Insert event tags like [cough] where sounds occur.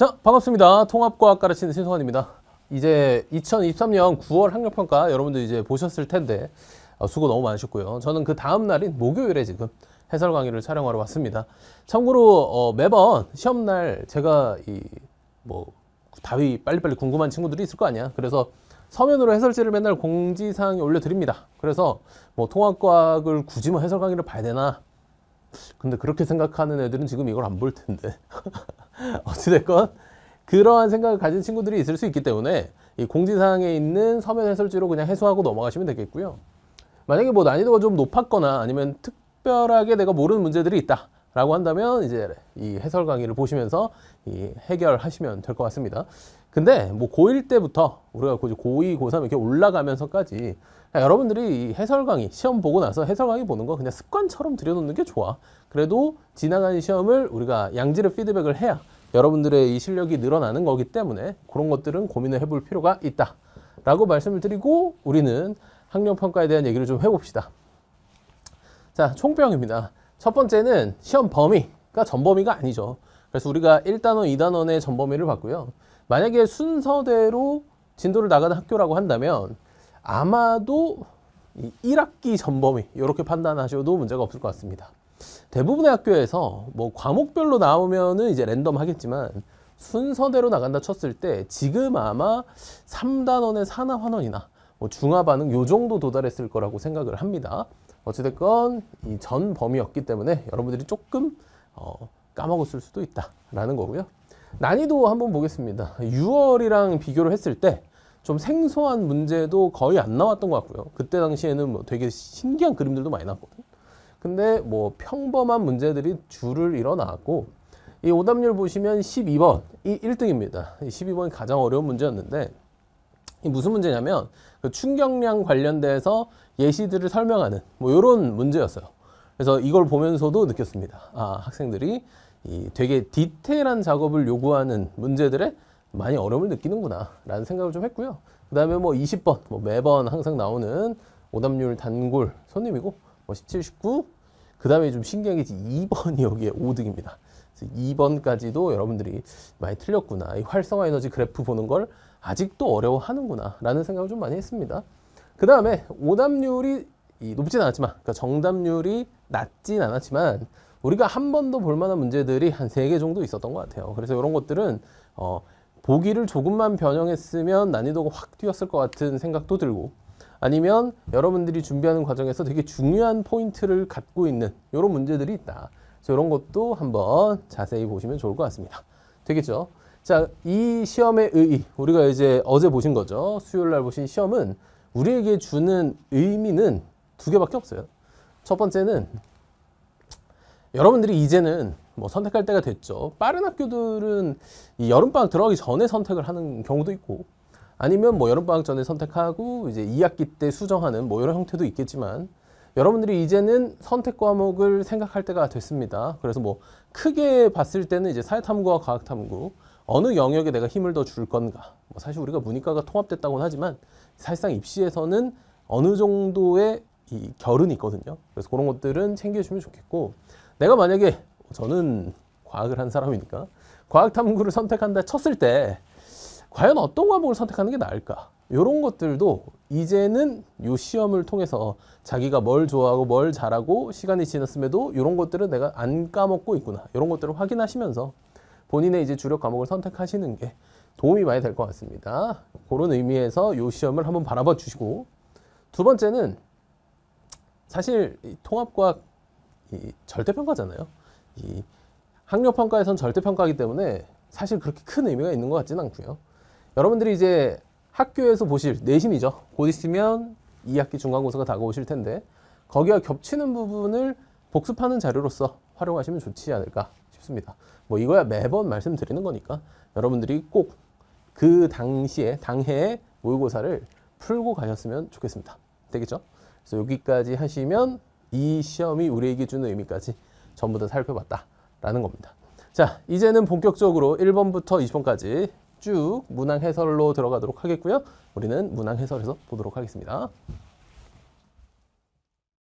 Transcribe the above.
자 반갑습니다 통합과학 가르치는 신성환입니다 이제 2023년 9월 학력평가 여러분들 이제 보셨을 텐데 아, 수고 너무 많으셨고요 저는 그 다음 날인 목요일에 지금 해설 강의를 촬영하러 왔습니다 참고로 어, 매번 시험날 제가 이 뭐 답이 빨리빨리 궁금한 친구들이 있을 거 아니야 그래서 서면으로 해설지를 맨날 공지사항에 올려드립니다 그래서 뭐 통합과학을 굳이 뭐 해설 강의를 봐야 되나 근데 그렇게 생각하는 애들은 지금 이걸 안 볼 텐데 [laughs] 어찌됐건 그러한 생각을 가진 친구들이 있을 수 있기 때문에 이 공지사항에 있는 서면 해설지로 그냥 해소하고 넘어가시면 되겠고요 만약에 뭐 난이도가 좀 높았거나 아니면 특별하게 내가 모르는 문제들이 있다 라고 한다면 이제 이 해설 강의를 보시면서 이 해결하시면 될 것 같습니다. 근데 뭐 고1 때부터 우리가 고2, 고3 이렇게 올라가면서까지 그러니까 여러분들이 해설 강의, 시험 보고 나서 해설 강의 보는 거 그냥 습관처럼 들여놓는 게 좋아. 그래도 지나간 시험을 우리가 양질의 피드백을 해야 여러분들의 이 실력이 늘어나는 거기 때문에 그런 것들은 고민을 해볼 필요가 있다. 라고 말씀을 드리고 우리는 학력평가에 대한 얘기를 좀 해봅시다. 자, 총병입니다. 첫 번째는 시험 범위가 전범위가 아니죠. 그래서 우리가 1단원, 2단원의 전범위를 봤고요. 만약에 순서대로 진도를 나가는 학교라고 한다면 아마도 1학기 전범위 이렇게 판단하셔도 문제가 없을 것 같습니다. 대부분의 학교에서 뭐 과목별로 나오면은 이제 랜덤 하겠지만 순서대로 나간다 쳤을 때 지금 아마 3단원의 산화환원이나 뭐 중화반응 요 정도 도달했을 거라고 생각을 합니다. 어찌됐건 이 전 범위였기 때문에 여러분들이 조금 어, 까먹었을 수도 있다라는 거고요. 난이도 한번 보겠습니다. 6월이랑 비교를 했을 때 좀 생소한 문제도 거의 안 나왔던 것 같고요. 그때 당시에는 뭐 되게 신기한 그림들도 많이 나왔거든요. 근데 뭐 평범한 문제들이 줄을 일어나고 이 오답률 보시면 12번 이 1등입니다. 12번이 가장 어려운 문제였는데 무슨 문제냐면 그 충격량 관련돼서 예시들을 설명하는 뭐 이런 문제였어요. 그래서 이걸 보면서도 느꼈습니다. 아, 학생들이 이 되게 디테일한 작업을 요구하는 문제들에 많이 어려움을 느끼는구나 라는 생각을 좀 했고요. 그 다음에 뭐 20번 뭐 매번 항상 나오는 오답률 단골 손님이고 뭐 17, 19, 그 다음에 좀 신기한 게 2번이 여기에 5등입니다. 그래서 2번까지도 여러분들이 많이 틀렸구나. 이 활성화 에너지 그래프 보는 걸 아직도 어려워하는구나 라는 생각을 좀 많이 했습니다. 그 다음에 오답률이 높진 않았지만 그러니까 정답률이 낮진 않았지만 우리가 한번도 볼만한 문제들이 한 세 개 정도 있었던 것 같아요. 그래서 이런 것들은 어, 보기를 조금만 변형했으면 난이도가 확 뛰었을 것 같은 생각도 들고 아니면 여러분들이 준비하는 과정에서 되게 중요한 포인트를 갖고 있는 이런 문제들이 있다. 그래서 이런 것도 한번 자세히 보시면 좋을 것 같습니다. 되겠죠? 자, 이 시험의 의의, 우리가 이제 어제 보신 거죠. 수요일 날 보신 시험은 우리에게 주는 의미는 두 개밖에 없어요. 첫 번째는 여러분들이 이제는 뭐 선택할 때가 됐죠. 빠른 학교들은 이 여름방학 들어가기 전에 선택을 하는 경우도 있고 아니면 뭐 여름방학 전에 선택하고 이제 2학기 때 수정하는 뭐 이런 형태도 있겠지만 여러분들이 이제는 선택 과목을 생각할 때가 됐습니다. 그래서 뭐 크게 봤을 때는 이제 사회탐구와 과학탐구 어느 영역에 내가 힘을 더 줄 건가. 뭐 사실 우리가 문이과가 통합됐다고는 하지만 사실상 입시에서는 어느 정도의 이 결은 있거든요. 그래서 그런 것들은 챙겨주면 좋겠고 내가 만약에 저는 과학을 한 사람이니까 과학 탐구를 선택한다 쳤을 때 과연 어떤 과목을 선택하는 게 나을까? 이런 것들도 이제는 이 시험을 통해서 자기가 뭘 좋아하고 뭘 잘하고 시간이 지났음에도 이런 것들은 내가 안 까먹고 있구나. 이런 것들을 확인하시면서 본인의 이제 주력 과목을 선택하시는 게 도움이 많이 될 것 같습니다. 그런 의미에서 요 시험을 한번 바라봐 주시고 두 번째는 사실 통합과학 절대평가잖아요. 이 학력평가에선 절대평가이기 때문에 사실 그렇게 큰 의미가 있는 것 같지는 않고요. 여러분들이 이제 학교에서 보실 내신이죠. 곧 있으면 2학기 중간고사가 다가오실 텐데 거기와 겹치는 부분을 복습하는 자료로서 활용하시면 좋지 않을까 싶습니다. 뭐 이거야 매번 말씀드리는 거니까 여러분들이 꼭 그 당시에 당해의 모의고사를 풀고 가셨으면 좋겠습니다. 되겠죠? 그래서 여기까지 하시면 이 시험이 우리에게 주는 의미까지 전부 다 살펴봤다라는 겁니다. 자, 이제는 본격적으로 1번부터 20번까지 쭉 문항 해설로 들어가도록 하겠고요. 우리는 문항 해설에서 보도록 하겠습니다.